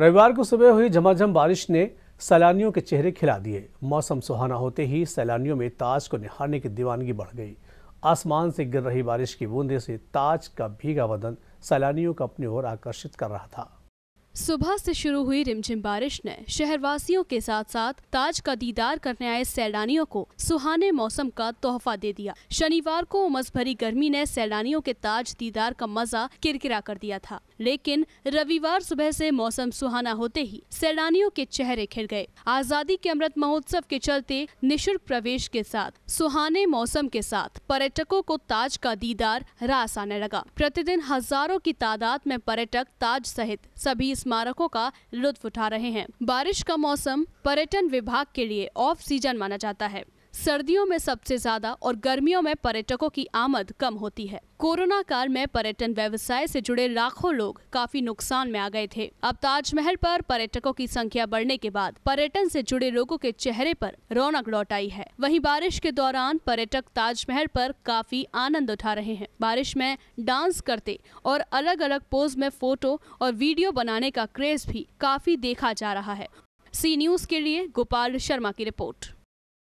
रविवार को सुबह हुई झमाझम बारिश ने सैलानियों के चेहरे खिला दिए मौसम सुहाना होते ही सैलानियों में ताज को निहारने की दीवानगी बढ़ गई आसमान से गिर रही बारिश की बूंदे से ताज का भीगा बदन सैलानियों को अपनी ओर आकर्षित कर रहा था सुबह से शुरू हुई रिमझिम बारिश ने शहरवासियों के साथ साथ ताज का दीदार करने आए सैलानियों को सुहाने मौसम का तोहफा दे दिया शनिवार को उमस भरी गर्मी ने सैलानियों के ताज दीदार का मजा किरकिरा कर दिया था लेकिन रविवार सुबह से मौसम सुहाना होते ही सैलानियों के चेहरे खिल गए आजादी के अमृत महोत्सव के चलते निःशुल्क प्रवेश के साथ सुहाने मौसम के साथ पर्यटकों को ताज का दीदार रास आने लगा प्रतिदिन हजारों की तादाद में पर्यटक ताज सहित सभी स्मारकों का लुत्फ उठा रहे हैं बारिश का मौसम पर्यटन विभाग के लिए ऑफ सीजन माना जाता है सर्दियों में सबसे ज्यादा और गर्मियों में पर्यटकों की आमद कम होती है कोरोना काल में पर्यटन व्यवसाय से जुड़े लाखों लोग काफी नुकसान में आ गए थे अब ताजमहल पर पर्यटकों की संख्या बढ़ने के बाद पर्यटन से जुड़े लोगों के चेहरे पर रौनक लौट आई है वहीं बारिश के दौरान पर्यटक ताजमहल पर काफी आनंद उठा रहे हैं बारिश में डांस करते और अलग अलग पोज में फोटो और वीडियो बनाने का क्रेज भी काफी देखा जा रहा है सी न्यूज के लिए गोपाल शर्मा की रिपोर्ट